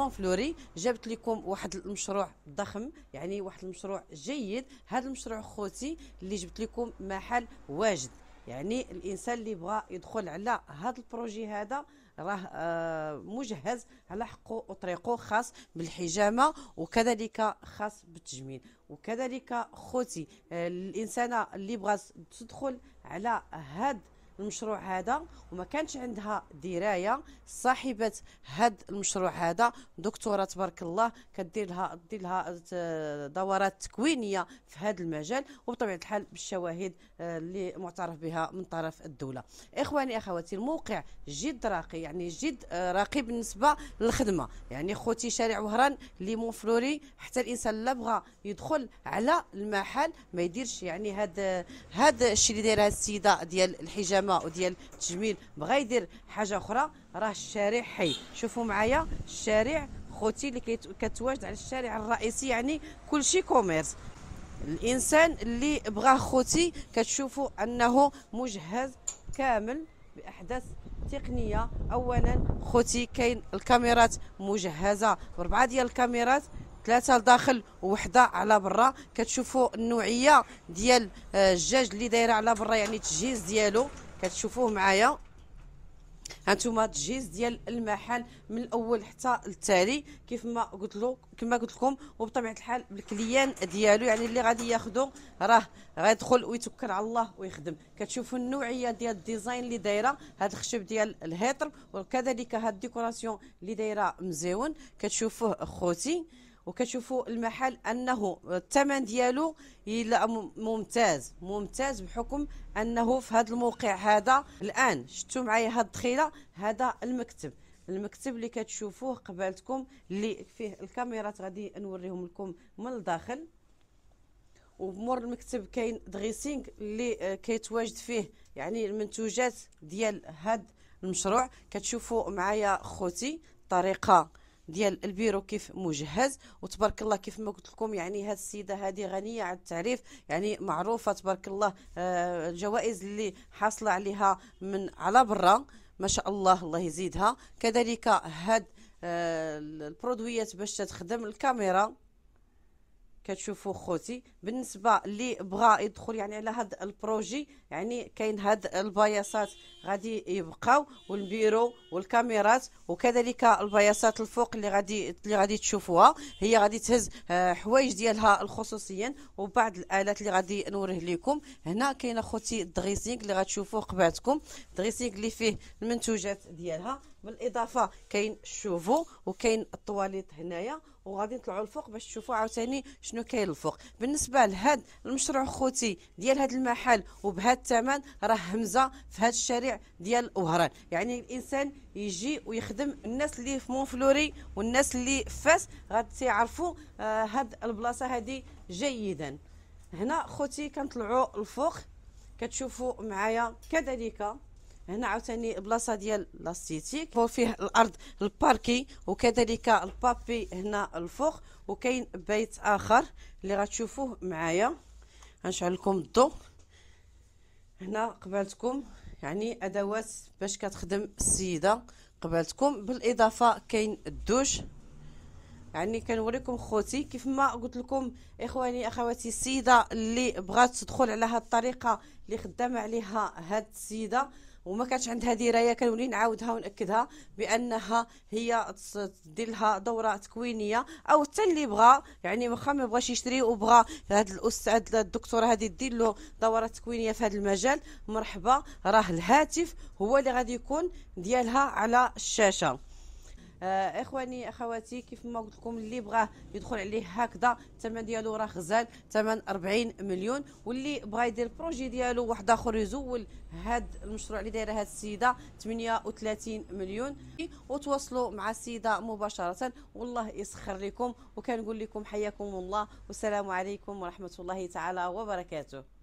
بون فلوري جابت لكم واحد المشروع ضخم يعني واحد المشروع جيد هذا المشروع خوتي اللي جبت لكم محل واجد يعني الانسان اللي بغى يدخل على هذا البروجي هذا راه آه، مجهز على حقه وطريقه خاص بالحجامه وكذلك خاص بالتجميل وكذلك خوتي آه، الانسانه اللي بغات تدخل على هذا المشروع هذا وما كانش عندها درايه صاحبه هذا المشروع هذا دكتوره تبارك الله كدير لها دير لها دورات تكوينيه في هذا المجال وبطبيعه الحال بالشواهد آه، اللي معترف بها من طرف الدوله اخواني اخواتي الموقع جد راقي يعني جد آه، راقي بالنسبه للخدمه يعني خوتي شارع وهران اللي فلوري حتى الانسان اللي بغى يدخل على المحل ما يديرش يعني هذا آه، هذا الشيء اللي دايره السيده ديال الحجامه الماء وديال التجميل بغى يدير حاجه اخرى راه الشارع حي شوفوا معايا الشارع خوتي اللي كتواجد على الشارع الرئيسي يعني كلشي كوميرس الانسان اللي بغاه خوتي كتشوفوا انه مجهز كامل باحدث تقنيه اولا خوتي كاين الكاميرات مجهزه اربعه ديال الكاميرات ثلاثه لداخل وحده على برا كتشوفوا النوعيه ديال آه، الدجاج اللي دايره على برا يعني التجهيز ديالو كتشوفوه معايا هانتوما التجهيز ديال المحل من الاول حتى التالي كيف ما قلت له كما قلت لكم وبطبيعه الحال بالكليان ديالو يعني اللي غادي ياخذو راه غيدخل ويتوكل على الله ويخدم كتشوفوا النوعيه ديال الديزاين اللي دايره هذا الخشب ديال الهيطر وكذلك هاد الديكوراسيون اللي دايره مزيون كتشوفوه خوتي وكتشوفوا المحل انه الثمن ديالو ممتاز ممتاز بحكم انه في هذا الموقع هذا الان شفتوا معايا هاد الدخيله هذا المكتب المكتب اللي كتشوفوه قبالتكم اللي فيه الكاميرات غادي نوريهم لكم من الداخل ومور المكتب كاين دغيسينغ اللي آه، كيتواجد فيه يعني المنتوجات ديال هاد المشروع كتشوفوا معايا خوتي طريقه ديال البيرو كيف مجهز وتبارك الله كيف ما قلت لكم يعني هذه السيده هذه غنيه على التعريف يعني معروفه تبارك الله آه، الجوائز اللي حاصله عليها من على برا ما شاء الله الله يزيدها كذلك هاد آه، البرودويات باش تخدم الكاميرا كتشوفوا خوتي بالنسبه اللي بغى يدخل يعني على هذا البروجي يعني كاين هاد البياصات غادي يبقاو والبيرو والكاميرات وكذلك البياصات الفوق اللي غادي اللي غادي تشوفوها هي غادي تهز آه، حوايج ديالها الخصوصيا وبعض الالات اللي غادي نوريه لكم هنا كاين اخوتي الدريسينغ اللي غتشوفوه قبعتكم الدريسينغ اللي فيه المنتوجات ديالها بالاضافه كاين الشوفو وكاين الطواليط هنايا وغادي نطلعوا الفوق باش تشوفوا عاوتاني شنو كاين الفوق بالنسبه لهاد المشروع خوتي ديال هاد المحل وبهذا الثمن راه همزه في هاد الشارع ديال وهران يعني الانسان يجي ويخدم الناس اللي في مونفلوري والناس اللي في فاس غادي تعرفوا آه هاد البلاصه هادي جيدا هنا خوتي كنطلعوا الفوق كتشوفوا معايا كذلك هنا عاوتاني بلاصه ديال لاستيتيك فيه الارض الباركي وكذلك البابي هنا الفوق وكاين بيت اخر اللي غتشوفوه معايا غنشعل لكم الضوء هنا قبالتكم يعني ادوات باش كتخدم السيده قبالتكم بالاضافه كاين الدوش يعني كنوريكم خوتي كيف ما قلت لكم اخواني اخواتي السيده اللي بغات تدخل على هاد الطريقه اللي خدامه عليها هاد السيده وما كانتش عندها درايه كنولي نعاودها وناكدها بانها هي تدير لها دوره تكوينيه او حتى اللي بغى يعني واخا ما بغاش يشري وبغى هاد الاستاذ هاد الدكتوره هذه دير له دوره تكوينيه في هذا المجال مرحبا راه الهاتف هو اللي غادي يكون ديالها على الشاشه آه، اخواني اخواتي كيف ما قلت لكم اللي بغاه يدخل عليه هكذا الثمن ديالو راه غزال ثمن 40 مليون واللي بغى يدير البروجي ديالو واحد اخر يزول هاد المشروع اللي دايره هاد السيده 38 مليون وتواصلوا مع السيده مباشره والله يسخر لكم وكنقول لكم حياكم الله والسلام عليكم ورحمه الله تعالى وبركاته